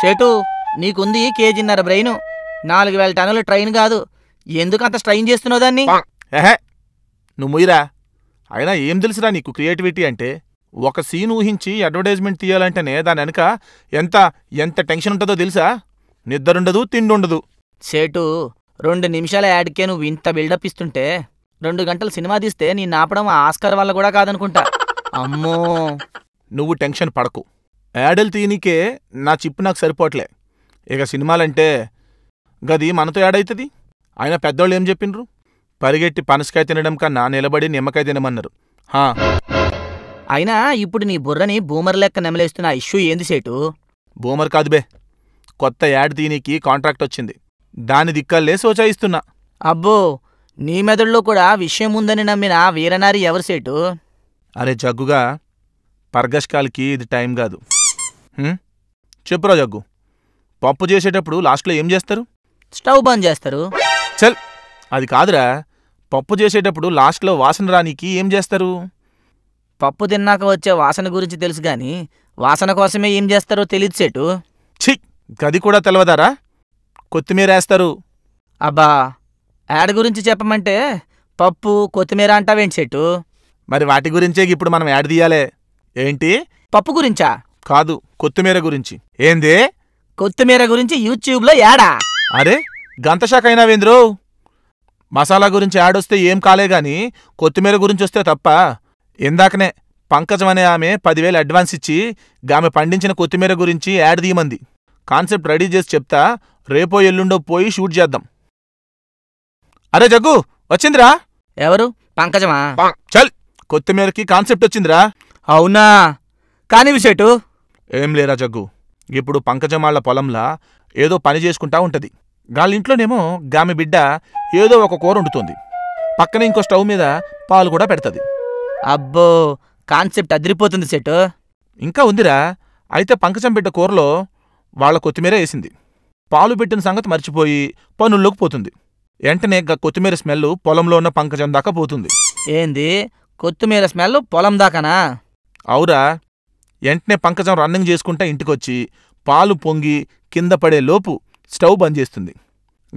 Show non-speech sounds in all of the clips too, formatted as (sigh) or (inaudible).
షేటు నీకుంది కేజీన్నర బ్రెయిన్ నాలుగు వేల టన్నుల ట్రైన్ కాదు ఎందుకు అంత స్ట్రైన్ చేస్తున్నావు దాన్ని ఎహే నువ్వు ముయ్యరా అయినా ఏం తెలుసురా నీకు క్రియేటివిటీ అంటే ఒక సీన్ ఊహించి అడ్వర్టైజ్మెంట్ తీయాలంటేనే దాని వెనక ఎంత ఎంత టెన్షన్ ఉంటుందో తెలుసా నిద్రుండదు తిండి ఉండదు సేటు రెండు నిమిషాల యాడ్కే నువ్వు ఇంత బిల్డప్ ఇస్తుంటే రెండు గంటలు సినిమా తీస్తే నేను నాపడం ఆస్కార్ వల్ల కూడా కాదనుకుంటా అమ్మో నువ్వు టెన్షన్ పడకు యాడలు తీయనీకే నా చిప్పు నాకు సరిపోవట్లే ఇక సినిమాలంటే గది మనతో యాడవుతుంది ఆయన పెద్దోళ్ళు ఏం చెప్పిండ్రు పరిగెట్టి పనసకాయ తినడం కన్నా నిలబడి నిమ్మకాయ తినమన్నారు హా అయినా ఇప్పుడు నీ బుర్రని బూమర్ లెక్క నెమలేస్తున్న ఇష్యూ ఏంది సేటు బూమర్ కాదు బే కొత్త యాడ్ తీనికి కాంట్రాక్ట్ వచ్చింది దాని దిక్కల్లే సోచాయిస్తున్నా అబ్బో నీ మెదడులో కూడా విషయం ఉందని నమ్మిన వీరనారి ఎవరు సేటు అరే జగ్గుగా పర్గష్కాల్కి ఇది టైం కాదు చెప్పురా జగ్గు పప్పు చేసేటప్పుడు లాస్ట్లో ఏం చేస్తారు స్టవ్ బంద్ చేస్తారు చల్ అది కాదురా పప్పు చేసేటప్పుడు లాస్ట్లో వాసన రానికి ఏం చేస్తారు పప్పు తిన్నాక వచ్చే వాసన గురించి తెలుసు కానీ వాసన కోసమే ఏం చేస్తారో తెలియదు చెట్టు ఛీ గది కూడా తెలవదారా కొత్తిమీర వేస్తారు అబ్బా యాడ్ గురించి చెప్పమంటే పప్పు కొత్తిమీర అంటావేంటి చెట్టు మరి వాటి గురించే ఇప్పుడు మనం యాడ్ తీయాలి ఏంటి పప్పు గురించా కాదు కొత్తిమీర గురించి ఏందే కొత్తిమీర గురించి యూట్యూబ్లో యాడా అరే గంతశాఖ అయినావేంద్రో మసాలా గురించి యాడొస్తే ఏం కాలే గాని కొత్తిమీర గురించి వస్తే తప్ప ఇందాకనే పంకజం అనే ఆమె పదివేలు అడ్వాన్స్ ఇచ్చి ఆమె పండించిన కొత్తిమీర గురించి యాడ్ తీయమంది కాన్సెప్ట్ రెడీ చేసి చెప్తా రేపో ఎల్లుండో పోయి షూట్ చేద్దాం అరే జగ్గు వచ్చిందిరా ఎవరు పంకజమా చల్ కొత్తిమీరకి కాన్సెప్ట్ వచ్చిందిరా అవునా కాని సెటు ఏం లేరా జగ్గు ఇప్పుడు పంకజమాళ్ల పొలంలా ఏదో పని చేసుకుంటా ఉంటుంది ఇంట్లోనేమో గామి బిడ్డ ఏదో ఒక కూర వండుతుంది పక్కన ఇంకో స్టవ్ మీద పాలు కూడా పెడుతుంది అబ్బో కాన్సెప్ట్ అదిరిపోతుంది సెట్ ఇంకా ఉందిరా అయితే పంకజం బిడ్డ కూరలో వాళ్ళ కొత్తిమీర వేసింది పాలు పెట్టిన సంగతి మర్చిపోయి పనుల్లోకి పోతుంది వెంటనే కొత్తిమీర స్మెల్ పొలంలో ఉన్న పంకజం దాకా పోతుంది ఏంది కొత్తిమీర స్మెల్ పొలం దాకానా అవురా వెంటనే పంకజం రన్నింగ్ చేసుకుంటా ఇంటికొచ్చి పాలు పొంగి కింద పడే లోపు స్టవ్ బంద్ చేస్తుంది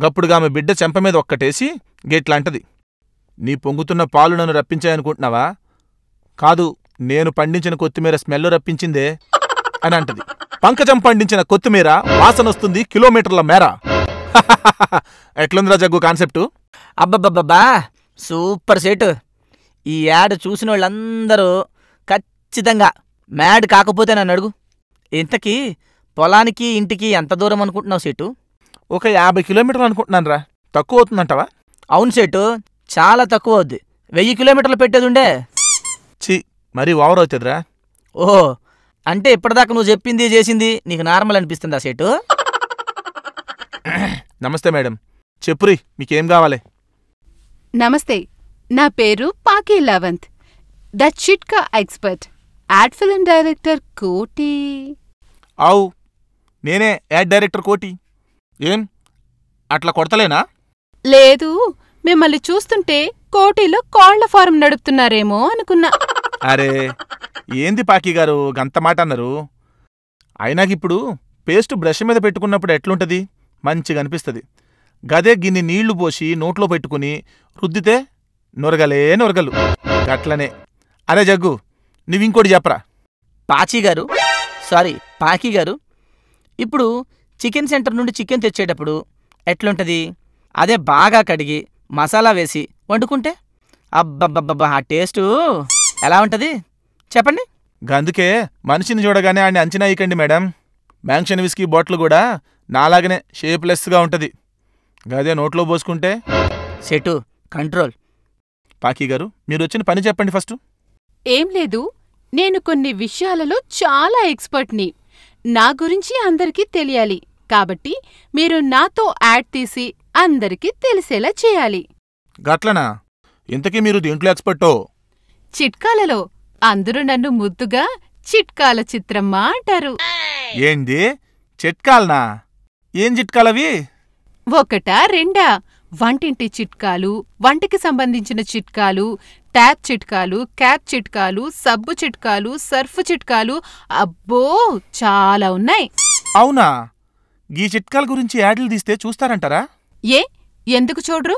గప్పుడుగా ఆమె బిడ్డ చెంప మీద ఒక్కటేసి గేట్లాంటది నీ పొంగుతున్న పాలు నన్ను రప్పించాయనుకుంటున్నావా కాదు నేను పండించిన కొత్తిమీర స్మెల్ రప్పించిందే అని అంటది పంకజం పండించిన కొత్తిమీర వాసనొస్తుంది కిలోమీటర్ల మేర (laughs) ఎట్లుందిరా జగ్గు కాన్సెప్టు అబ్బబ్బబ్బబ్బా సూపర్ సెట్ ఈ యాడ్ చూసిన వాళ్ళందరూ ఖచ్చితంగా మ్యాడ్ కాకపోతే నన్ను అడుగు ఇంతకీ పొలానికి ఇంటికి ఎంత దూరం అనుకుంటున్నావు సెట్టు ఒక యాభై కిలోమీటర్లు అనుకుంటున్నాను రా తక్కువ అవుతుందంటవా అవును సెటు చాలా తక్కువ అవుద్ది వెయ్యి కిలోమీటర్లు పెట్టేది ఉండే చి మరీ ఓవర్ అవుతుందిరా ఓహో అంటే ఇప్పటిదాకా నువ్వు చెప్పింది చేసింది నీకు నార్మల్ అనిపిస్తుంది ఆ సెటు నమస్తే మేడం చెప్పురి మీకేం కావాలి నమస్తే నా పేరు పాకి లవంత్ ద చిట్కా ఎక్స్పర్ట్ యాడ్ ఫిల్మ్ డైరెక్టర్ కోటి అవు నేనే యాడ్ డైరెక్టర్ కోటి ఏం అట్లా కొడతలేనా లేదు మిమ్మల్ని చూస్తుంటే కోటిలో కోళ్ల ఫారం నడుపుతున్నారేమో అనుకున్నా అరే ఏంది పాకి గారు గంత మాట అన్నారు అయినాకిప్పుడు పేస్ట్ బ్రష్ మీద పెట్టుకున్నప్పుడు ఎట్లుంటది మంచిగా అనిపిస్తుంది గదే గిన్ని నీళ్లు పోసి నోట్లో పెట్టుకుని రుద్దితే నొరగలే నొరగలు గట్లనే అరే జగ్గు నువ్వు ఇంకోటి చెప్పరా పాచి గారు సారీ పాకి గారు ఇప్పుడు చికెన్ సెంటర్ నుండి చికెన్ తెచ్చేటప్పుడు ఎట్లుంటుంది అదే బాగా కడిగి మసాలా వేసి వండుకుంటే అబ్బబ్బబ్బబ్బా ఆ టేస్టు ఎలా ఉంటుంది చెప్పండి అందుకే మనిషిని చూడగానే ఆయన అంచనా ఇయ్యకండి మేడం మ్యాంక్షన్ విస్కీ బాటిల్ కూడా నాలాగనే షేప్లెస్గా ఉంటుంది గదే నోట్లో పోసుకుంటే సెటు కంట్రోల్ పాకి గారు మీరు వచ్చిన పని చెప్పండి ఫస్ట్ ఏం లేదు, నేను కొన్ని విషయాలలో చాలా ఎక్స్పర్ట్ని. నా గురించి అందరికీ తెలియాలి కాబట్టి మీరు నాతో యాడ్ తీసి అందరికీ తెలిసేలా చేయాలి. గట్లనా? ఇంతకీ మీరు దీంట్లో ఎక్స్పర్టో? చిట్కాలలో అందరూ నన్ను ముద్దుగా చిట్కాల చిత్రమ్మా అంటారు. ఏంది? చిట్కాలనా? ఏం చిట్కాలవి? ఒకటా రెండా? వంటింటి చిట్కాలు, వంటకి సంబంధించిన చిట్కాలు, ట్యాప్ చిట్కాలు క్యాప్ చిట్కాలు సబ్బు చిట్కాలు సర్ఫ్ చిట్కాలు అబ్బో చాలా ఉన్నాయి అవునా ఈ చిట్కాల గురించి యాడ్లు తీస్తే చూస్తారంటారా ఏ ఎందుకు చూడరు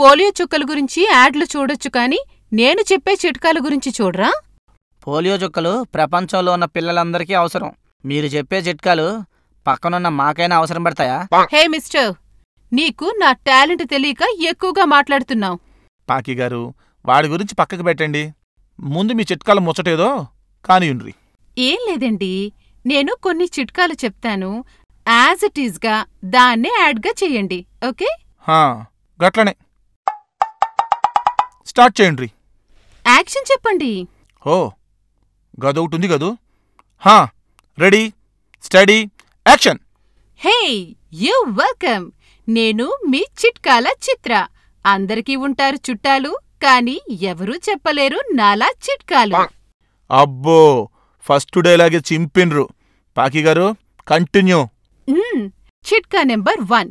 పోలియో చుక్కల గురించి యాడ్లు చూడొచ్చు కానీ నేను చెప్పే చిట్కాల గురించి చూడరా పోలియో చుక్కలు ప్రపంచంలో ఉన్న పిల్లలందరికీ అవసరం మీరు చెప్పే చిట్కాలు పక్కనున్న మాకైనా అవసరం పడతాయా హే మిస్టర్ నీకు నా టాలెంట్ తెలియక ఎక్కువగా మాట్లాడుతున్నావు పాకి గారు వాడి గురించి పక్కకు పెట్టండి ముందు మీ చిట్కాలు ముచ్చటేదో కానియుండ్రి ఏం లేదండి నేను కొన్ని చిట్కాలు చెప్తాను యాజ్ ఇట్ ఈజ్గా దాన్నే యాడ్గా చెయ్యండి ఓకే హా, గట్లనే స్టార్ట్ చేయండి యాక్షన్ చెప్పండి ఓ గదొకటి ఉంది గదు హా ready steady action hey you welcome నేను మీ చిట్కాల చిత్ర అందరికీ ఉంటారు చుట్టాలు కానీ ఎవరూ చెప్పలేరు నాలా చిట్కాలు అబ్బో ఫస్ట్ డేలాగే చింపిన్రు పాకిగారు కంటిన్యూ చిట్కా నెంబర్ వన్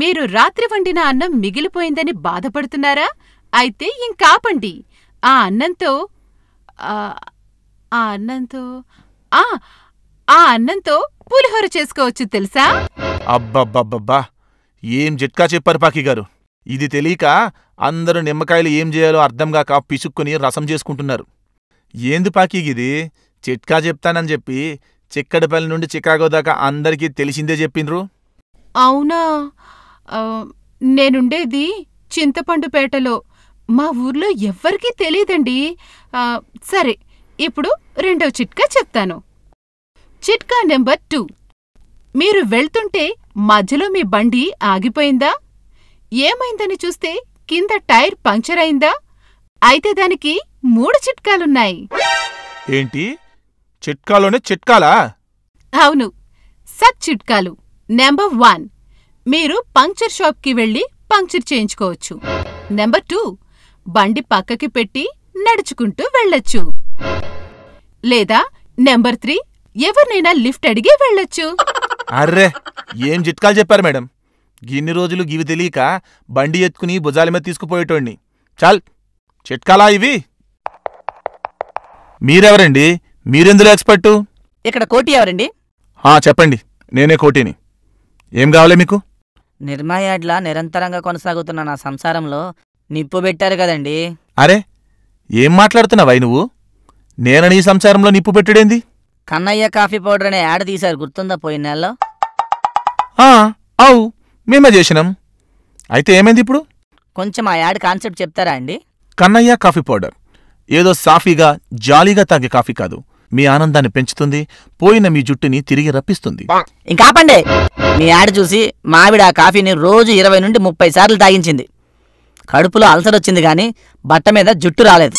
మీరు రాత్రి వండిన అన్నం మిగిలిపోయిందని బాధపడుతున్నారా అయితే ఇంకాపండి ఆ అన్నంతో ఆ అన్నంతో ఆ ఆ అన్నంతో పులిహోర చేసుకోవచ్చు తెలుసా అబ్బబ్బబ్బబ్బా ఏం జిట్కా చెప్పారు పాకిగారు ఇది తెలియక అందరూ నిమ్మకాయలు ఏం చేయాలో అర్థంగాక పిసుక్కుని రసం చేసుకుంటున్నారు ఏంది పాకి ఇది చిట్కా చెప్తానని చెప్పి చిక్కడపల్లి నుండి చికాగో దాకా అందరికీ తెలిసిందే చెప్పిండ్రు అవునా నేనుండేది చింతపండుపేటలో మా ఊర్లో ఎవ్వరికీ తెలియదండి సరే ఇప్పుడు రెండో చిట్కా చెప్తాను చిట్కా నెంబర్ టూ మీరు వెళ్తుంటే మధ్యలో మీ బండి ఆగిపోయిందా ఏమైందని చూస్తే కింద టైర్ పంక్చర్ అయిందా అయితే దానికి మూడు చిట్కాలున్నాయి ఏంటి చిట్కాలోనే చిట్కాలా అవును సత్ చిట్కాలు నెంబర్ వన్ మీరు పంక్చర్ షాప్కి వెళ్ళి పంక్చర్ చేయించుకోవచ్చు నెంబర్ టూ బండి పక్కకి పెట్టి నడుచుకుంటూ వెళ్ళొచ్చు లేదా నెంబర్ త్రీ ఎవరినైనా లిఫ్ట్ అడిగి వెళ్ళొచ్చు అర్రే ఏం చిట్కాలు చెప్పారు మేడం గిన్ని రోజులు గివి తెలియక బండి ఎత్తుకుని భుజాల మీద తీసుకుపోయేటోడిని చాల్ చిట్కాలా ఇవి మీరెవరండి మీరెందులో ఎక్స్పర్టు ఇక్కడ కోటి ఎవరండి హా చెప్పండి నేనే కోటిని ఏం కావాలి మీకు నిర్మాయాడ్లా నిరంతరంగా కొనసాగుతున్న నా సంసారంలో నిప్పు పెట్టారు కదండి అరే ఏం మాట్లాడుతున్నావై నువ్వు నేను నీ సంసారంలో నిప్పు పెట్టుడేంది కన్నయ్య కాఫీ పౌడర్ అనే యాడ్ తీశారు గుర్తుందా పోయిన నెలలో అవు మేమే చేసినాం అయితే ఏమైంది ఇప్పుడు కొంచెం ఆ యాడ్ కాన్సెప్ట్ చెప్తారా అండి కన్నయ్య కాఫీ పౌడర్ ఏదో సాఫీగా జాలీగా తాగే కాఫీ కాదు మీ ఆనందాన్ని పెంచుతుంది పోయిన మీ జుట్టుని తిరిగి రప్పిస్తుంది ఇంకా పండే మీ యాడ్ చూసి మావిడ ఆ కాఫీని రోజు ఇరవై నుండి ముప్పై సార్లు తాగించింది కడుపులో అల్సర్ వచ్చింది కానీ బట్ట మీద జుట్టు రాలేదు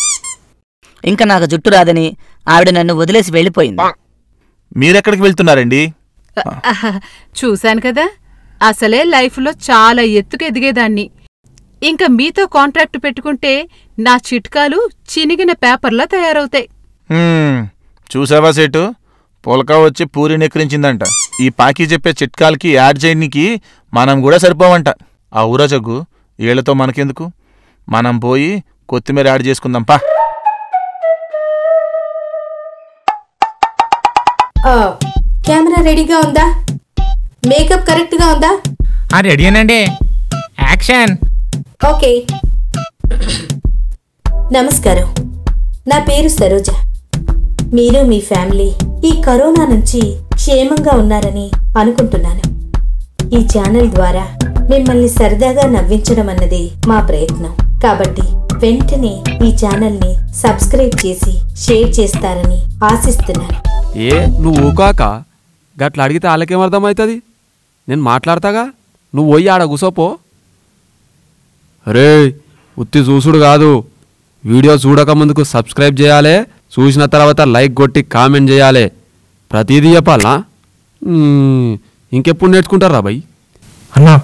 ఇంకా నాకు జుట్టు రాదని ఆవిడ నన్ను వదిలేసి వెళ్ళిపోయింది మీరెక్కడికి వెళ్తున్నారండి చూశాను కదా అసలే లైఫ్లో చాలా ఎత్తుకు ఎదిగేదాన్ని ఇంకా మీతో కాంట్రాక్ట్ పెట్టుకుంటే నా చిట్కాలు చినిగిన పేపర్లా తయారవుతాయి చూసావా సేటు పులక వచ్చి పూరి నెక్కిరించిందంట ఈ పాకి చెప్పే చిట్కాలకి యాడ్ చేయడానికి మనం కూడా సరిపోవంట ఊరా జగ్గు వీళ్ళతో మనకెందుకు మనం పోయి కొత్తిమీర యాడ్ చేసుకుందాం పా కెమెరా రెడీగా ఉందా మేకప్ కరెక్ట్ గా ఉందా అండి యాక్షన్ ఓకే నమస్కారం నా పేరు సరోజ మీరు మీ ఫ్యామిలీ ఈ కరోనా నుంచి క్షేమంగా ఉన్నారని అనుకుంటున్నాను ఈ ఛానల్ ద్వారా మిమ్మల్ని సరదాగా నవ్వించడం అన్నది మా ప్రయత్నం కాబట్టి వెంటనే ఈ ఛానల్ని సబ్స్క్రైబ్ చేసి షేర్ చేస్తారని ఆశిస్తున్నాను ఏ నువ్వు కాక అడిగితే నేను మాట్లాడతాగా నువ్వు పోయి ఆడ కూసోపో రే ఉత్తి చూసుడు కాదు వీడియో చూడక ముందుకు సబ్స్క్రైబ్ చేయాలి చూసిన తర్వాత లైక్ కొట్టి కామెంట్ చేయాలి ప్రతిదీ చెప్పాలా ఇంకెప్పుడు నేర్చుకుంటారా భయ్ అన్నా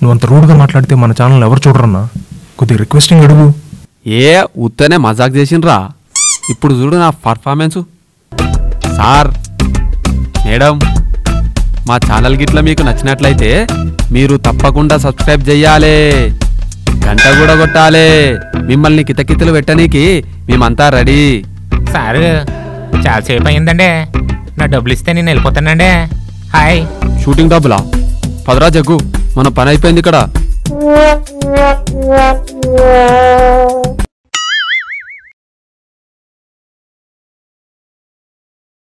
నువ్వు అంత రూడ్గా మాట్లాడితే మన ఛానల్ ఎవరు చూడరన్నా కొద్దిగా రిక్వెస్టింగ్ అడుగు ఏ ఉత్తనే మజాక్ చేసినరా ఇప్పుడు చూడు నా పర్ఫార్మెన్స్ సార్ మేడం మా ఛానల్ గిట్ల మీకు నచ్చినట్లయితే మీరు తప్పకుండా సబ్స్క్రైబ్ చెయ్యాలే గంట కూడా కొట్టాలే మిమ్మల్ని కితకితలు పెట్టనీకి మేమంతా రెడీ చాలా చాలాసేపు అయిందండి నా డబ్బులు ఇస్తే నేను వెళ్ళిపోతానండి హాయ్ షూటింగ్ డబ్బులా పదరా జగ్గు మన పని అయిపోయింది ఇక్కడ